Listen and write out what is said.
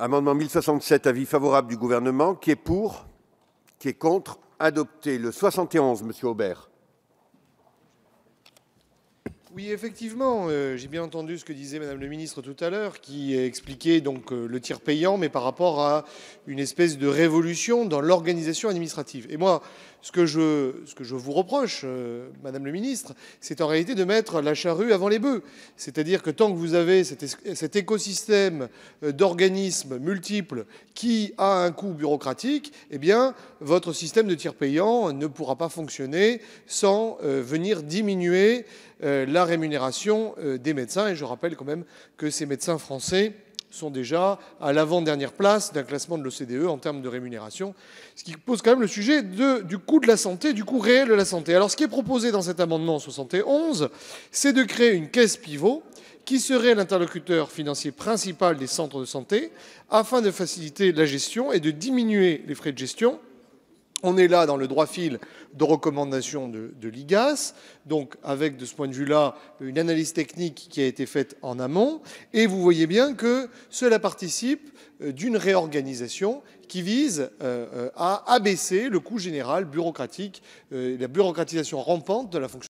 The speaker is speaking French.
Amendement 1067, avis favorable du Gouvernement. Qui est pour Qui est contre Adopté. Le 71, Monsieur Aubert. Oui, effectivement, euh, j'ai bien entendu ce que disait Madame le Ministre tout à l'heure, qui expliquait donc euh, le tir payant, mais par rapport à une espèce de révolution dans l'organisation administrative. Et moi, ce que je, ce que je vous reproche, euh, Madame le Ministre, c'est en réalité de mettre la charrue avant les bœufs. C'est-à-dire que tant que vous avez cet, écosystème d'organismes multiples qui a un coût bureaucratique, eh bien, votre système de tir payant ne pourra pas fonctionner sans venir diminuer euh, la rémunération euh, des médecins. Et je rappelle quand même que ces médecins français sont déjà à l'avant-dernière place d'un classement de l'OCDE en termes de rémunération, ce qui pose quand même le sujet du coût de la santé, du coût réel de la santé. Alors ce qui est proposé dans cet amendement 71, c'est de créer une caisse pivot qui serait l'interlocuteur financier principal des centres de santé afin de faciliter la gestion et de diminuer les frais de gestion on est là dans le droit fil de recommandations de, de l'IGAS, donc avec de ce point de vue-là une analyse technique qui a été faite en amont, et vous voyez bien que cela participe euh, d'une réorganisation qui vise euh, euh, à abaisser le coût général bureaucratique, la bureaucratisation rampante de la fonction.